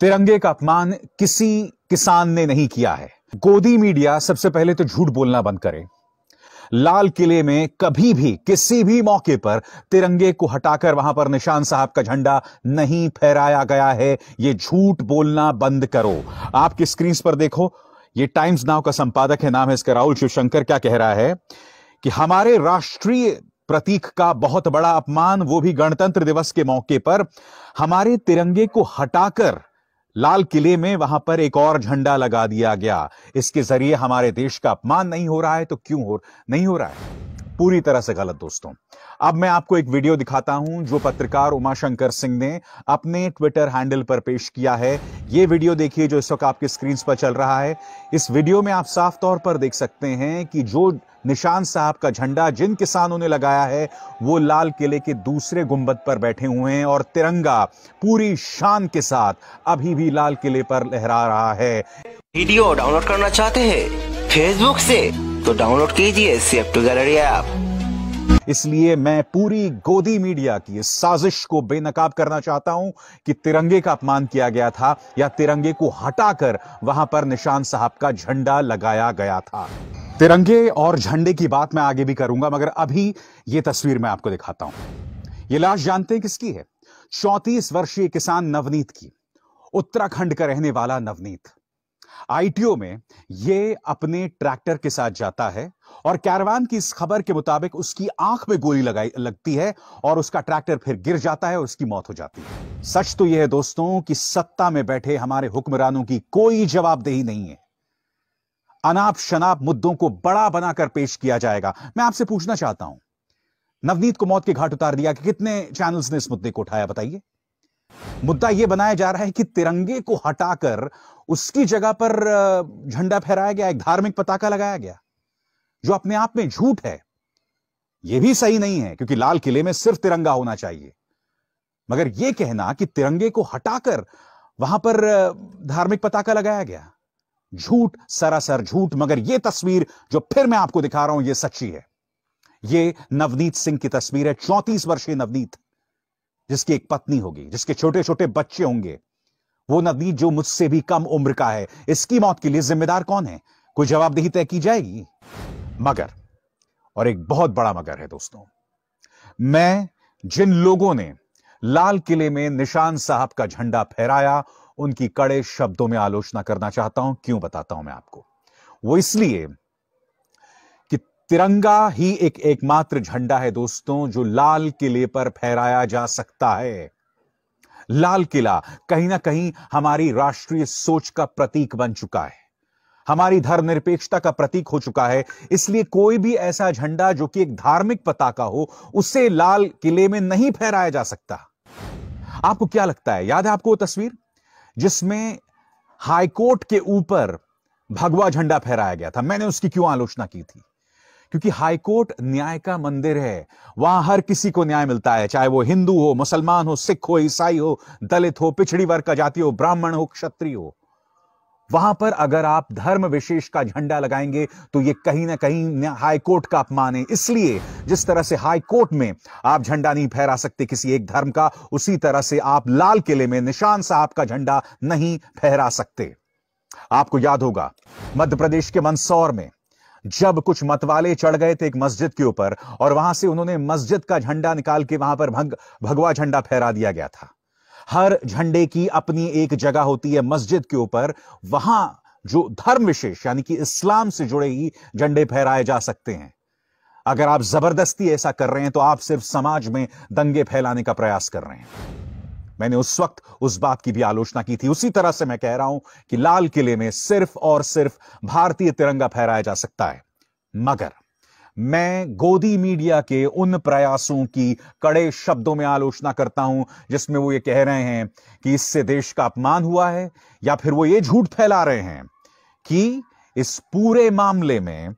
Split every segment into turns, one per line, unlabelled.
तिरंगे का अपमान किसी किसान ने नहीं किया है गोदी मीडिया सबसे पहले तो झूठ बोलना बंद करे लाल किले में कभी भी किसी भी मौके पर तिरंगे को हटाकर वहां पर निशान साहब का झंडा नहीं फहराया गया है यह झूठ बोलना बंद करो आपकी स्क्रीन पर देखो ये टाइम्स नाव का संपादक है नाम है इसका राहुल शिवशंकर क्या कह रहा है कि हमारे राष्ट्रीय प्रतीक का बहुत बड़ा अपमान वो भी गणतंत्र दिवस के मौके पर हमारे तिरंगे को हटाकर लाल किले में वहां पर एक और झंडा लगा दिया गया इसके जरिए हमारे देश का अपमान नहीं हो रहा है तो क्यों हो नहीं हो रहा है पूरी तरह से गलत दोस्तों अब मैं आपको एक वीडियो दिखाता हूं जो पत्रकार उमाशंकर सिंह ने अपने ट्विटर हैंडल पर पेश किया है ये वीडियो देखिए जो इस वक्त आपके स्क्रीन पर चल रहा है इस वीडियो में आप साफ तौर पर देख सकते हैं कि जो निशान साहब का झंडा जिन किसानों ने लगाया है वो लाल किले के दूसरे गुंबद पर बैठे हुए हैं और तिरंगा पूरी शान के साथ अभी भी लाल किले पर लहरा रहा है वीडियो डाउनलोड करना चाहते हैं फेसबुक से तो डाउनलोड कीजिए सी टू गैलरी ऐप इसलिए मैं पूरी गोदी मीडिया की इस साजिश को बेनकाब करना चाहता हूं कि तिरंगे का अपमान किया गया था या तिरंगे को हटाकर वहां पर निशान साहब का झंडा लगाया गया था तिरंगे और झंडे की बात मैं आगे भी करूंगा मगर अभी ये तस्वीर मैं आपको दिखाता हूं ये लाश जानते हैं किसकी है चौंतीस वर्षीय किसान नवनीत की उत्तराखंड का रहने वाला नवनीत आईटीओ में ये अपने ट्रैक्टर के साथ जाता है और कैरवान की इस खबर के मुताबिक उसकी आंख में गोली लगाई लगती है और उसका ट्रैक्टर फिर गिर जाता है और उसकी मौत हो जाती है सच तो यह है दोस्तों कि सत्ता में बैठे हमारे हुक्मरानों की कोई जवाबदेही नहीं है अनाप शनाप मुद्दों को बड़ा बनाकर पेश किया जाएगा मैं आपसे पूछना चाहता हूं नवनीत को मौत के घाट उतार दिया कि कितने चैनल्स ने इस मुद्दे को उठाया बताइए मुद्दा यह बनाया जा रहा है कि तिरंगे को हटाकर उसकी जगह पर झंडा फहराया गया एक धार्मिक पताका लगाया गया जो अपने आप में झूठ है यह भी सही नहीं है क्योंकि लाल किले में सिर्फ तिरंगा होना चाहिए मगर यह कहना कि तिरंगे को हटाकर वहां पर धार्मिक पताका लगाया गया झूठ सरासर झूठ मगर यह तस्वीर जो फिर मैं आपको दिखा रहा हूं यह सच्ची है यह नवनीत सिंह की तस्वीर है चौंतीस वर्षीय नवनीत जिसकी एक पत्नी होगी जिसके छोटे छोटे बच्चे होंगे वो नदी जो मुझसे भी कम उम्र का है इसकी मौत के लिए जिम्मेदार कौन है कोई जवाबदेही तय की जाएगी मगर और एक बहुत बड़ा मगर है दोस्तों मैं जिन लोगों ने लाल किले में निशान साहब का झंडा फहराया उनकी कड़े शब्दों में आलोचना करना चाहता हूं क्यों बताता हूं मैं आपको वो इसलिए तिरंगा ही एक एकमात्र झंडा है दोस्तों जो लाल किले पर फहराया जा सकता है लाल किला कहीं ना कहीं हमारी राष्ट्रीय सोच का प्रतीक बन चुका है हमारी धर्मनिरपेक्षता का प्रतीक हो चुका है इसलिए कोई भी ऐसा झंडा जो कि एक धार्मिक पताका हो उसे लाल किले में नहीं फहराया जा सकता आपको क्या लगता है याद है आपको वो तस्वीर जिसमें हाईकोर्ट के ऊपर भगवा झंडा फहराया गया था मैंने उसकी क्यों आलोचना की थी क्योंकि हाईकोर्ट न्याय का मंदिर है वहां हर किसी को न्याय मिलता है चाहे वो हिंदू हो मुसलमान हो सिख हो ईसाई हो दलित हो पिछड़ी वर्ग का जाति हो ब्राह्मण हो क्षत्रिय हो वहां पर अगर आप धर्म विशेष का झंडा लगाएंगे तो ये कहीं ना कहीं हाईकोर्ट का अपमान है इसलिए जिस तरह से हाईकोर्ट में आप झंडा नहीं फहरा सकते किसी एक धर्म का उसी तरह से आप लाल किले में निशान साहब का झंडा नहीं फहरा सकते आपको याद होगा मध्य प्रदेश के मंदसौर में जब कुछ मतवाले चढ़ गए थे एक मस्जिद के ऊपर और वहां से उन्होंने मस्जिद का झंडा निकाल के वहां पर भग, भगवा झंडा फहरा दिया गया था हर झंडे की अपनी एक जगह होती है मस्जिद के ऊपर वहां जो धर्म विशेष यानी कि इस्लाम से जुड़े ही झंडे फहराए जा सकते हैं अगर आप जबरदस्ती ऐसा कर रहे हैं तो आप सिर्फ समाज में दंगे फैलाने का प्रयास कर रहे हैं मैंने उस वक्त उस बात की भी आलोचना की थी उसी तरह से मैं कह रहा हूं कि लाल किले में सिर्फ और सिर्फ भारतीय तिरंगा फहराया जा सकता है मगर मैं गोदी मीडिया के उन प्रयासों की कड़े शब्दों में आलोचना करता हूं जिसमें वो ये कह रहे हैं कि इससे देश का अपमान हुआ है या फिर वो ये झूठ फैला रहे हैं कि इस पूरे मामले में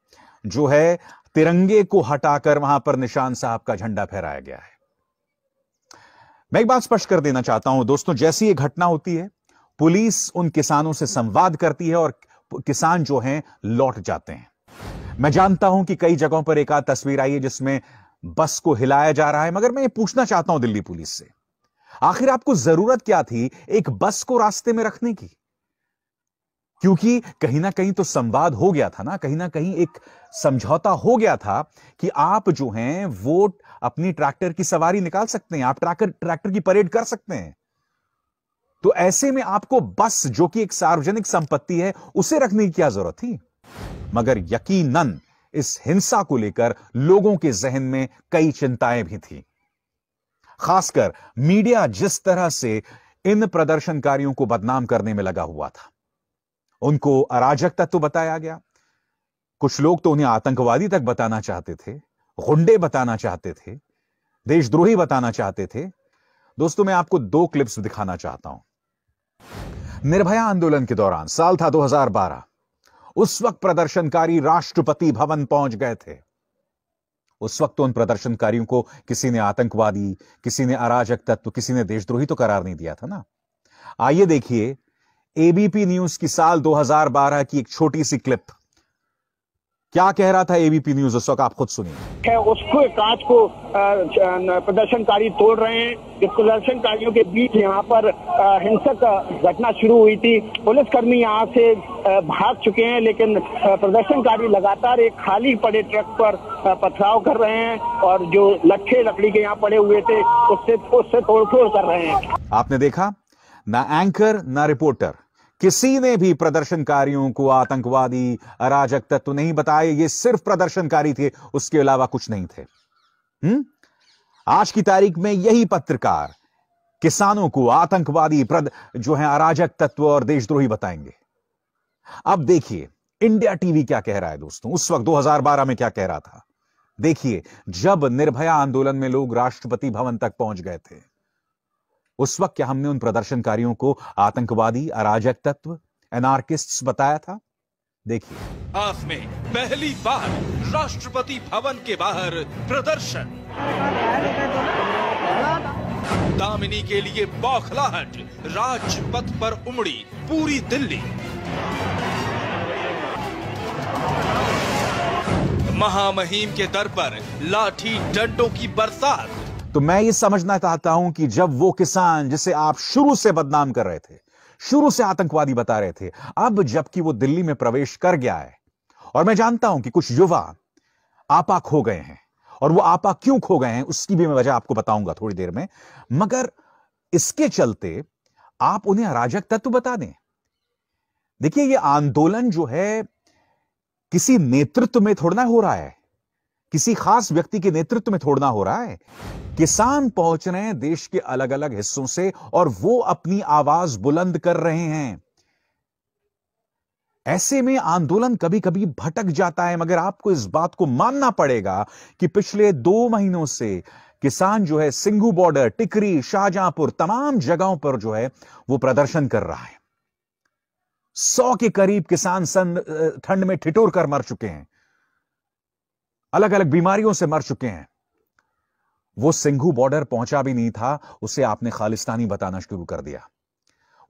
जो है तिरंगे को हटाकर वहां पर निशान साहब का झंडा फहराया गया है मैं एक बात स्पष्ट कर देना चाहता हूं दोस्तों जैसी ये घटना होती है पुलिस उन किसानों से संवाद करती है और किसान जो हैं लौट जाते हैं मैं जानता हूं कि कई जगहों पर एक आध तस्वीर आई है जिसमें बस को हिलाया जा रहा है मगर मैं ये पूछना चाहता हूं दिल्ली पुलिस से आखिर आपको जरूरत क्या थी एक बस को रास्ते में रखने की क्योंकि कहीं ना कहीं तो संवाद हो गया था ना कहीं ना कहीं एक समझौता हो गया था कि आप जो हैं वो अपनी ट्रैक्टर की सवारी निकाल सकते हैं आप ट्रैक्टर ट्रैक्टर की परेड कर सकते हैं तो ऐसे में आपको बस जो कि एक सार्वजनिक संपत्ति है उसे रखने की क्या जरूरत थी मगर यकीनन इस हिंसा को लेकर लोगों के जहन में कई चिंताएं भी थी खासकर मीडिया जिस तरह से इन प्रदर्शनकारियों को बदनाम करने में लगा हुआ था उनको अराजक तत्व बताया गया कुछ लोग तो उन्हें आतंकवादी तक बताना चाहते थे गुंडे बताना चाहते थे देशद्रोही बताना चाहते थे दोस्तों मैं आपको दो क्लिप्स दिखाना चाहता हूं निर्भया आंदोलन के दौरान साल था 2012 उस वक्त प्रदर्शनकारी राष्ट्रपति भवन पहुंच गए थे उस वक्त तो उन प्रदर्शनकारियों को किसी ने आतंकवादी किसी ने अराजक तत्व किसी ने देशद्रोही तो करार नहीं दिया था ना आइए देखिए एबीपी न्यूज की साल 2012 की एक छोटी सी क्लिप क्या कह रहा था एबीपी न्यूज उस वक्त आप खुद सुनिए उसको कांच को प्रदर्शनकारी तोड़ रहे हैं जिस प्रदर्शनकारियों के बीच यहाँ पर हिंसक घटना शुरू हुई थी पुलिसकर्मी यहाँ से भाग चुके हैं लेकिन प्रदर्शनकारी लगातार एक खाली पड़े ट्रक पर पथराव कर रहे हैं और जो लट्ठे लकड़ी के यहाँ पड़े हुए थे उससे उससे तोड़फोड़ कर रहे हैं आपने देखा ना एंकर ना रिपोर्टर किसी ने भी प्रदर्शनकारियों को आतंकवादी अराजक तत्व नहीं बताए ये सिर्फ प्रदर्शनकारी थे उसके अलावा कुछ नहीं थे हुँ? आज की तारीख में यही पत्रकार किसानों को आतंकवादी प्रद जो है अराजक तत्व और देशद्रोही बताएंगे अब देखिए इंडिया टीवी क्या कह रहा है दोस्तों उस वक्त 2012 में क्या कह रहा था देखिए जब निर्भया आंदोलन में लोग राष्ट्रपति भवन तक पहुंच गए थे उस वक्त क्या हमने उन प्रदर्शनकारियों को आतंकवादी अराजक तत्व एनार्किस्ट बताया था देखिए आप में पहली बार राष्ट्रपति भवन के बाहर प्रदर्शन दामिनी के लिए बौखलाहट राजपथ पर उमड़ी पूरी दिल्ली महामहिम के दर पर लाठी डंडों की बरसात तो मैं ये समझना चाहता हूं कि जब वो किसान जिसे आप शुरू से बदनाम कर रहे थे शुरू से आतंकवादी बता रहे थे अब जबकि वो दिल्ली में प्रवेश कर गया है और मैं जानता हूं कि कुछ युवा आपा खो गए हैं और वो आपा क्यों खो गए हैं उसकी भी मैं वजह आपको बताऊंगा थोड़ी देर में मगर इसके चलते आप उन्हें अराजक तत्व बता दें देखिए ये आंदोलन जो है किसी नेतृत्व में थोड़ा ना हो रहा है किसी खास व्यक्ति के नेतृत्व में थोड़ना हो रहा है किसान पहुंच रहे हैं देश के अलग अलग हिस्सों से और वो अपनी आवाज बुलंद कर रहे हैं ऐसे में आंदोलन कभी कभी भटक जाता है मगर आपको इस बात को मानना पड़ेगा कि पिछले दो महीनों से किसान जो है सिंगू बॉर्डर टिकरी शाहजहांपुर तमाम जगहों पर जो है वो प्रदर्शन कर रहा है सौ के करीब किसान ठंड में ठिठुर कर मर चुके हैं अलग अलग बीमारियों से मर चुके हैं वो सिंघू बॉर्डर पहुंचा भी नहीं था उसे आपने खालिस्तानी बताना शुरू कर दिया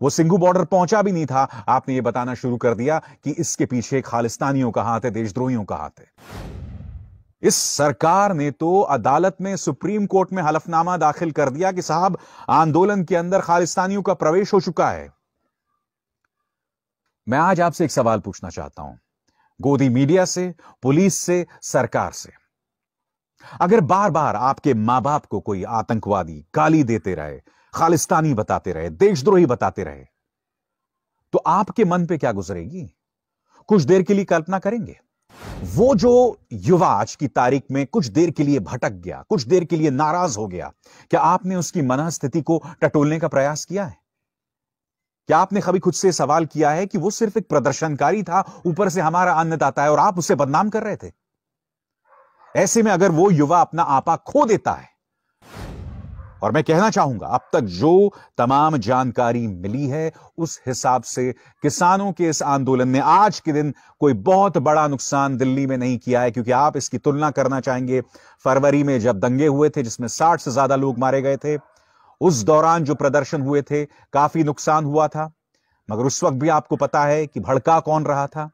वो सिंघू बॉर्डर पहुंचा भी नहीं था आपने ये बताना शुरू कर दिया कि इसके पीछे खालिस्तानियों का हाथ है देशद्रोहियों का हाथ है इस सरकार ने तो अदालत में सुप्रीम कोर्ट में हलफनामा दाखिल कर दिया कि साहब आंदोलन के अंदर खालिस्तानियों का प्रवेश हो चुका है मैं आज आपसे एक सवाल पूछना चाहता हूं गोदी मीडिया से पुलिस से सरकार से अगर बार बार आपके मां बाप को कोई आतंकवादी गाली देते रहे खालिस्तानी बताते रहे देशद्रोही बताते रहे तो आपके मन पे क्या गुजरेगी कुछ देर के लिए कल्पना करेंगे वो जो युवा आज की तारीख में कुछ देर के लिए भटक गया कुछ देर के लिए नाराज हो गया क्या आपने उसकी मनस्थिति को टटोलने का प्रयास किया है क्या आपने कभी खुद से सवाल किया है कि वो सिर्फ एक प्रदर्शनकारी था ऊपर से हमारा अन्नदाता है और आप उसे बदनाम कर रहे थे ऐसे में अगर वो युवा अपना आपा खो देता है और मैं कहना चाहूंगा अब तक जो तमाम जानकारी मिली है उस हिसाब से किसानों के इस आंदोलन ने आज के दिन कोई बहुत बड़ा नुकसान दिल्ली में नहीं किया है क्योंकि आप इसकी तुलना करना चाहेंगे फरवरी में जब दंगे हुए थे जिसमें साठ से ज्यादा लोग मारे गए थे उस दौरान जो प्रदर्शन हुए थे काफी नुकसान हुआ था मगर उस वक्त भी आपको पता है कि भड़का कौन रहा था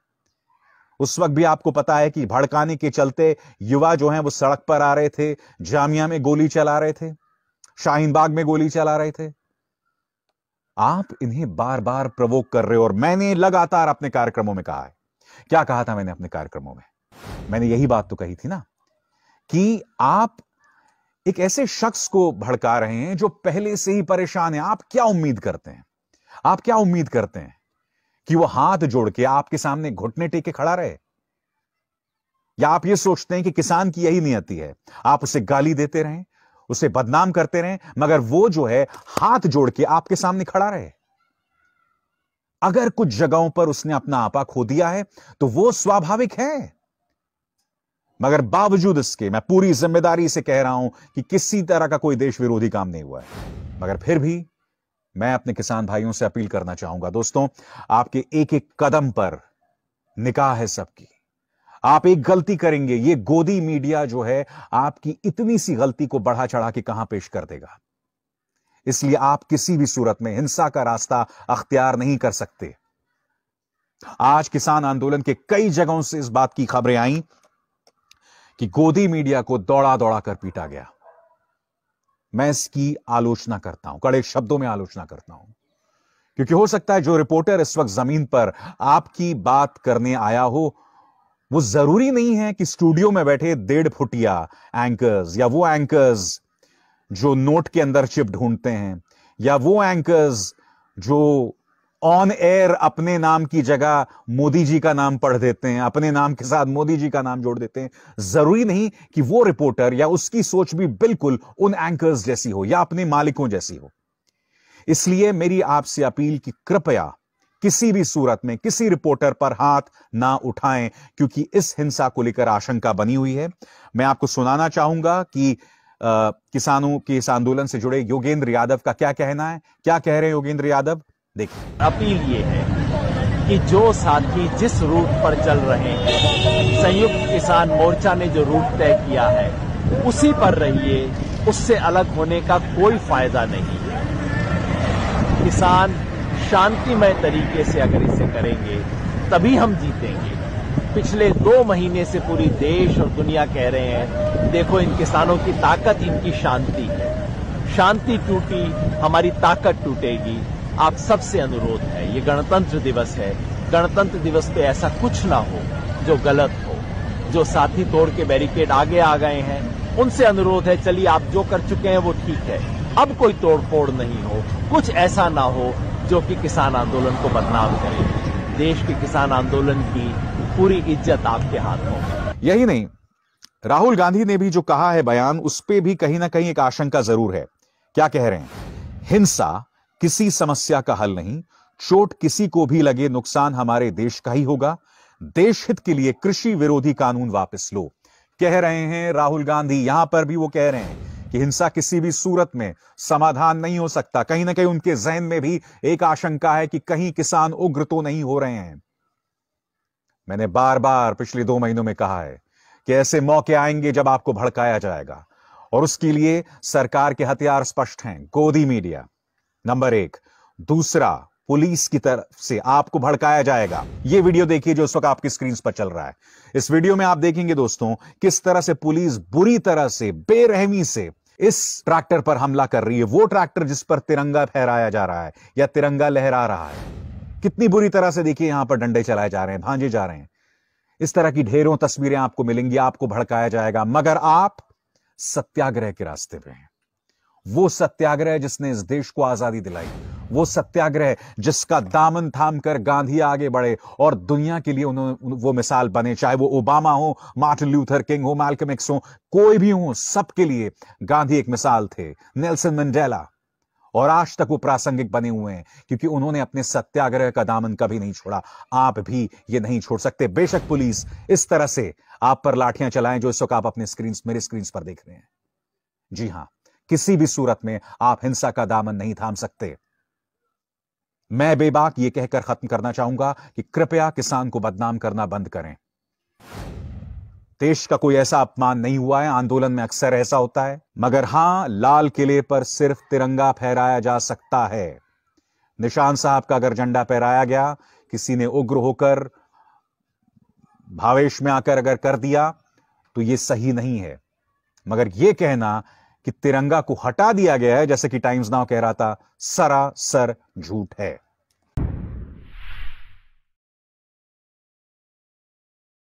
उस वक्त भी आपको पता है कि भड़काने के चलते युवा जो हैं वो सड़क पर आ रहे थे जामिया में गोली चला रहे थे शाहीनबाग में गोली चला रहे थे आप इन्हें बार बार प्रवोक कर रहे हो और मैंने लगातार अपने कार्यक्रमों में कहा है क्या कहा था मैंने अपने कार्यक्रमों में मैंने यही बात तो कही थी ना कि आप एक ऐसे शख्स को भड़का रहे हैं जो पहले से ही परेशान है आप क्या उम्मीद करते हैं आप क्या उम्मीद करते हैं कि वो हाथ जोड़ के आपके सामने घुटने टेके खड़ा रहे या आप ये सोचते हैं कि किसान की यही नियति है आप उसे गाली देते रहे उसे बदनाम करते रहे मगर वो जो है हाथ जोड़ के आपके सामने खड़ा रहे अगर कुछ जगहों पर उसने अपना आपा खो दिया है तो वो स्वाभाविक है मगर बावजूद इसके मैं पूरी जिम्मेदारी से कह रहा हूं कि किसी तरह का कोई देश विरोधी काम नहीं हुआ है मगर फिर भी मैं अपने किसान भाइयों से अपील करना चाहूंगा दोस्तों आपके एक एक कदम पर निकाह है सबकी आप एक गलती करेंगे ये गोदी मीडिया जो है आपकी इतनी सी गलती को बढ़ा चढ़ा के कहां पेश कर देगा इसलिए आप किसी भी सूरत में हिंसा का रास्ता अख्तियार नहीं कर सकते आज किसान आंदोलन के कई जगहों से इस बात की खबरें आईं कि गोदी मीडिया को दौड़ा दौड़ा कर पीटा गया मैं इसकी आलोचना करता हूं कड़े शब्दों में आलोचना करता हूं क्योंकि हो सकता है जो रिपोर्टर इस वक्त जमीन पर आपकी बात करने आया हो वो जरूरी नहीं है कि स्टूडियो में बैठे डेढ़ फुटिया एंकर्स या वो एंकर्स जो नोट के अंदर चिप ढूंढते हैं या वो एंकर्स जो ऑन एयर अपने नाम की जगह मोदी जी का नाम पढ़ देते हैं अपने नाम के साथ मोदी जी का नाम जोड़ देते हैं जरूरी नहीं कि वो रिपोर्टर या उसकी सोच भी बिल्कुल उन एंकर्स जैसी हो या अपने मालिकों जैसी हो इसलिए मेरी आपसे अपील कि कृपया किसी भी सूरत में किसी रिपोर्टर पर हाथ ना उठाएं क्योंकि इस हिंसा को लेकर आशंका बनी हुई है मैं आपको सुनाना चाहूंगा कि आ, किसानों के इस आंदोलन से जुड़े योगेंद्र यादव का क्या कहना है क्या कह रहे हैं योगेंद्र यादव देखिए अपील ये है कि जो साथी जिस रूट पर चल रहे हैं संयुक्त किसान मोर्चा ने जो रूट तय किया है उसी पर रहिए उससे अलग होने का कोई फायदा नहीं है किसान शांतिमय तरीके से अगर इसे करेंगे तभी हम जीतेंगे पिछले दो महीने से पूरी देश और दुनिया कह रहे हैं देखो इन किसानों की ताकत इनकी शांति है शांति टूटी हमारी ताकत टूटेगी आप सबसे अनुरोध है ये गणतंत्र दिवस है गणतंत्र दिवस पे ऐसा कुछ ना हो जो गलत हो जो साथी तोड़ के बैरिकेड आगे आ गए हैं उनसे अनुरोध है चलिए आप जो कर चुके हैं वो ठीक है अब कोई तोड़फोड़ नहीं हो कुछ ऐसा ना हो जो कि किसान आंदोलन को बदनाम करे देश के किसान आंदोलन की पूरी इज्जत आपके हाथ में यही नहीं राहुल गांधी ने भी जो कहा है बयान उस पर भी कहीं ना कहीं एक आशंका जरूर है क्या कह रहे हैं हिंसा किसी समस्या का हल नहीं चोट किसी को भी लगे नुकसान हमारे देश का ही होगा देश हित के लिए कृषि विरोधी कानून वापस लो कह रहे हैं राहुल गांधी यहां पर भी वो कह रहे हैं कि हिंसा किसी भी सूरत में समाधान नहीं हो सकता कहीं ना कहीं उनके जहन में भी एक आशंका है कि कहीं किसान उग्र तो नहीं हो रहे हैं मैंने बार बार पिछले दो महीनों में कहा है कि ऐसे मौके आएंगे जब आपको भड़काया जाएगा और उसके लिए सरकार के हथियार स्पष्ट हैं गोदी मीडिया नंबर एक दूसरा पुलिस की तरफ से आपको भड़काया जाएगा यह वीडियो देखिए जो इस वक्त आपकी स्क्रीन पर चल रहा है इस वीडियो में आप देखेंगे दोस्तों किस तरह से पुलिस बुरी तरह से बेरहमी से इस ट्रैक्टर पर हमला कर रही है वो ट्रैक्टर जिस पर तिरंगा फहराया जा रहा है या तिरंगा लहरा रहा है कितनी बुरी तरह से देखिए यहां पर डंडे चलाए जा रहे हैं भांजे जा रहे हैं इस तरह की ढेरों तस्वीरें आपको मिलेंगी आपको भड़काया जाएगा मगर आप सत्याग्रह के रास्ते पे हैं वो सत्याग्रह जिसने इस देश को आजादी दिलाई वो सत्याग्रह जिसका दामन थाम कर गांधी आगे बढ़े और दुनिया के लिए उन्होंने वो मिसाल बने चाहे वो ओबामा हो मार्टिन ल्यूथर किंग हो माल्कम हो कोई भी हो सबके लिए गांधी एक मिसाल थे नेल्सन मंडेला और आज तक वो प्रासंगिक बने हुए हैं क्योंकि उन्होंने अपने सत्याग्रह का दामन कभी नहीं छोड़ा आप भी ये नहीं छोड़ सकते बेशक पुलिस इस तरह से आप पर लाठियां चलाएं जो इस वक्त आप अपने स्क्रीन मेरे स्क्रीन पर देख रहे हैं जी हां किसी भी सूरत में आप हिंसा का दामन नहीं थाम सकते मैं बेबाक यह कहकर खत्म करना चाहूंगा कि कृपया किसान को बदनाम करना बंद करें देश का कोई ऐसा अपमान नहीं हुआ है आंदोलन में अक्सर ऐसा होता है मगर हां लाल किले पर सिर्फ तिरंगा फहराया जा सकता है निशान साहब का अगर झंडा फहराया गया किसी ने उग्र होकर भावेश में आकर अगर कर दिया तो यह सही नहीं है मगर यह कहना कि तिरंगा को हटा दिया गया है जैसे कि टाइम्स नाउ कह रहा था सरासर झूठ है